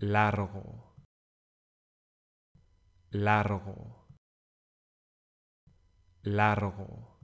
largo, largo, largo.